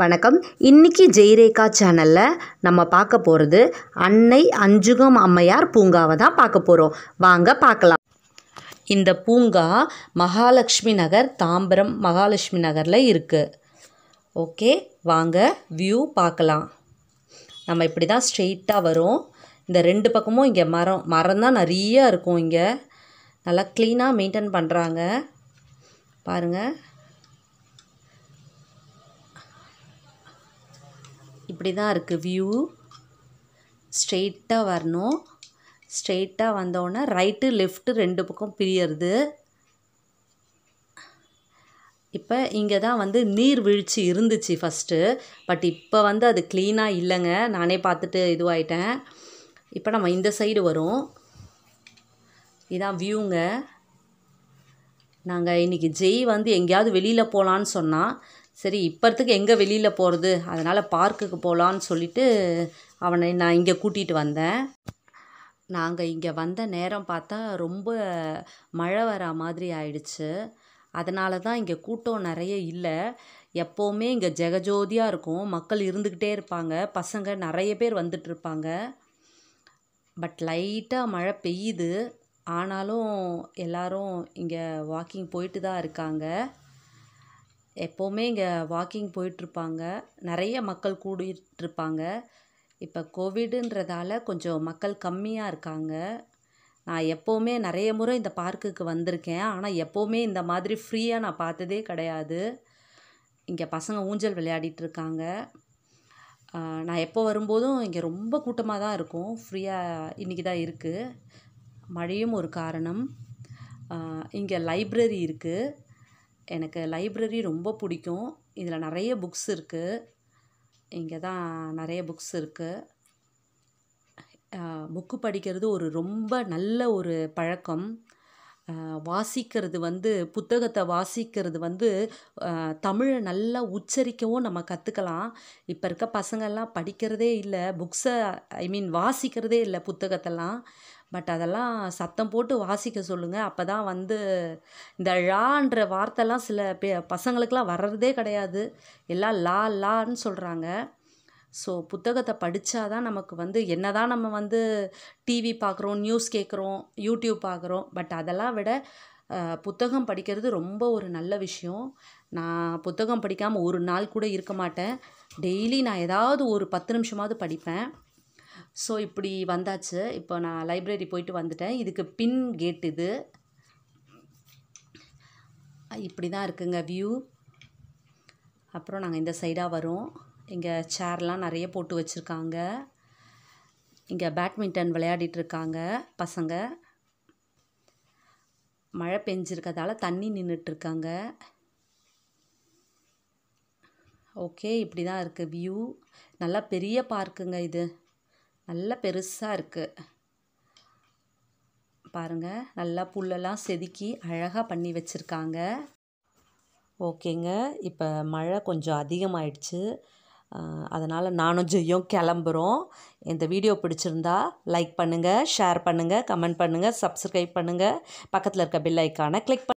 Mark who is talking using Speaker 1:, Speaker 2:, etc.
Speaker 1: வணக்கம் இன்றைக்கி ஜெய்ரேகா சேனலில் நம்ம பார்க்க போகிறது அன்னை அஞ்சுகம் அம்மையார் பூங்காவை தான் பார்க்க போகிறோம் வாங்க பார்க்கலாம் இந்த பூங்கா மகாலட்சுமி நகர் தாம்பரம் மகாலட்சுமி நகரில் இருக்குது ஓகே வாங்க வியூ பார்க்கலாம் நம்ம இப்படி தான் ஸ்ட்ரெயிட்டாக வரும் இந்த ரெண்டு பக்கமும் இங்கே மரம் மரம் தான் நிறையா இருக்கும் இங்கே நல்லா க்ளீனாக மெயின்டைன் பண்ணுறாங்க பாருங்கள் இப்படி தான் இருக்குது வியூ ஸ்ட்ரெயிட்டாக வரணும் ஸ்ட்ரெயிட்டாக வந்தோடனே ரைட்டு லெஃப்ட்டு ரெண்டு பக்கம் பிரியறது இப்போ இங்கே தான் வந்து நீர் வீழ்ச்சி இருந்துச்சு ஃபஸ்ட்டு பட் இப்போ வந்து அது க்ளீனாக இல்லைங்க நானே பார்த்துட்டு இதுவாயிட்டேன் இப்போ நம்ம இந்த சைடு வரும் இதான் வியூங்க நாங்கள் இன்றைக்கி ஜெய் வந்து எங்கேயாவது வெளியில் போகலான்னு சொன்னால் சரி இப்போத்துக்கு எங்கே வெளியில் போகிறது அதனால் பார்க்குக்கு போகலான்னு சொல்லிவிட்டு அவனை நான் இங்கே கூட்டிகிட்டு வந்தேன் நாங்கள் இங்கே வந்த நேரம் பார்த்தா ரொம்ப மழை வர மாதிரி ஆயிடுச்சு அதனால தான் இங்கே கூட்டம் நிறைய இல்லை எப்போவுமே இங்கே ஜெகஜோதியாக இருக்கும் மக்கள் இருந்துக்கிட்டே இருப்பாங்க பசங்க நிறைய பேர் வந்துட்டுருப்பாங்க பட் லைட்டாக மழை பெய்யுது ஆனாலும் எல்லாரும் இங்கே வாக்கிங் போயிட்டு தான் இருக்காங்க எப்போவுமே இங்கே வாக்கிங் போயிட்டுருப்பாங்க நிறைய மக்கள் கூடிட்டிருப்பாங்க இப்போ கோவிடுன்றதால் கொஞ்சம் மக்கள் கம்மியாக இருக்காங்க நான் எப்போவுமே நிறைய முறை இந்த பார்க்குக்கு வந்திருக்கேன் ஆனால் எப்போவுமே இந்த மாதிரி ஃப்ரீயாக நான் பார்த்ததே கிடையாது இங்கே பசங்க ஊஞ்சல் விளையாடிட்டுருக்காங்க நான் எப்போ வரும்போதும் இங்கே ரொம்ப கூட்டமாக தான் இருக்கும் ஃப்ரீயாக இன்றைக்கி தான் இருக்குது மழையும் ஒரு காரணம் இங்கே லைப்ரரி இருக்குது எனக்கு லைப்ரரி ரொம்ப பிடிக்கும் இதில் நிறைய புக்ஸ் இருக்குது இங்கே தான் நிறைய புக்ஸ் இருக்குது புக்கு படிக்கிறது ஒரு ரொம்ப நல்ல ஒரு பழக்கம் வாசிக்கிறது வந்து புத்தகத்தை வாசிக்கிறது வந்து தமிழை நல்லா உச்சரிக்கவும் நம்ம கற்றுக்கலாம் இப்போ இருக்க பசங்கள்லாம் படிக்கிறதே இல்லை புக்ஸை ஐ மீன் வாசிக்கிறதே இல்லை புத்தகத்தெல்லாம் பட் அதெல்லாம் சத்தம் போட்டு வாசிக்க சொல்லுங்கள் அப்போ தான் வந்து இந்த ழான்ற வார்த்தைலாம் சில பே பசங்களுக்கெலாம் வர்றதே கிடையாது எல்லாம் லா லான்னு சொல்கிறாங்க ஸோ புத்தகத்தை படித்தா தான் நமக்கு வந்து என்ன தான் நம்ம வந்து டிவி பார்க்குறோம் நியூஸ் கேட்குறோம் யூடியூப் பார்க்குறோம் பட் அதெல்லாம் விட புத்தகம் படிக்கிறது ரொம்ப ஒரு நல்ல விஷயம் நான் புத்தகம் படிக்காமல் ஒரு நாள் கூட இருக்க மாட்டேன் டெய்லி நான் ஏதாவது ஒரு பத்து நிமிஷமாவது படிப்பேன் ஸோ இப்படி வந்தாச்சு இப்போ நான் லைப்ரரி போயிட்டு வந்துட்டேன் இதுக்கு பின் கேட் இது இப்படி தான் இருக்குங்க வியூ அப்புறம் நாங்கள் இந்த சைடாக வரோம் இங்கே சேர்லாம் நிறைய போட்டு வச்சுருக்காங்க இங்கே பேட்மிண்டன் விளையாடிட்டுருக்காங்க பசங்க மழை பெஞ்சிருக்கதால் தண்ணி நின்றுட்டுருக்காங்க ஓகே இப்படி தான் இருக்குது வியூ நல்லா பெரிய பார்க்குங்க இது நல்லா பெருசாக இருக்குது பாருங்கள் நல்லா புல்லெல்லாம் செதுக்கி அழகாக பண்ணி வச்சுருக்காங்க ஓகேங்க இப்போ மழை கொஞ்சம் அதிகமாகிடுச்சு அதனால் நானும் ஜெய்யும் கிளம்புறோம் இந்த வீடியோ பிடிச்சிருந்தா லைக் பண்ணுங்கள் ஷேர் பண்ணுங்கள் கமெண்ட் பண்ணுங்கள் சப்ஸ்கிரைப் பண்ணுங்கள் பக்கத்தில் இருக்க பில் ஐக்கானை கிளிக்